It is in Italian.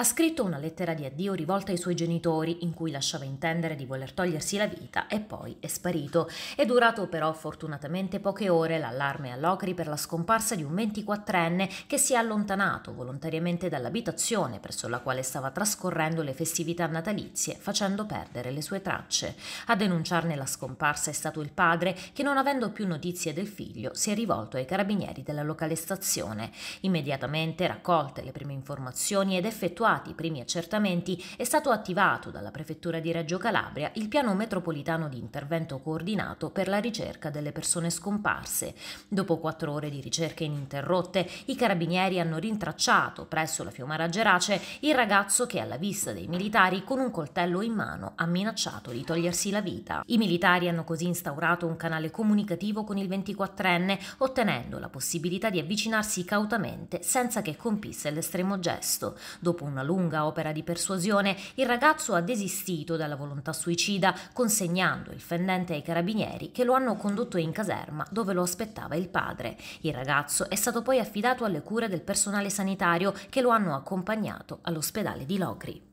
ha scritto una lettera di addio rivolta ai suoi genitori in cui lasciava intendere di voler togliersi la vita e poi è sparito. È durato però fortunatamente poche ore l'allarme a Locri per la scomparsa di un 24enne che si è allontanato volontariamente dall'abitazione presso la quale stava trascorrendo le festività natalizie, facendo perdere le sue tracce. A denunciarne la scomparsa è stato il padre che non avendo più notizie del figlio si è rivolto ai carabinieri della locale stazione. Immediatamente raccolte le prime informazioni ed effettuate effettuati i primi accertamenti, è stato attivato dalla Prefettura di Reggio Calabria il piano metropolitano di intervento coordinato per la ricerca delle persone scomparse. Dopo quattro ore di ricerche ininterrotte, i carabinieri hanno rintracciato presso la Fiumara Gerace il ragazzo che alla vista dei militari con un coltello in mano ha minacciato di togliersi la vita. I militari hanno così instaurato un canale comunicativo con il 24enne, ottenendo la possibilità di avvicinarsi cautamente senza che compisse l'estremo gesto. Dopo un una lunga opera di persuasione, il ragazzo ha desistito dalla volontà suicida, consegnando il fendente ai carabinieri che lo hanno condotto in caserma dove lo aspettava il padre. Il ragazzo è stato poi affidato alle cure del personale sanitario che lo hanno accompagnato all'ospedale di Locri.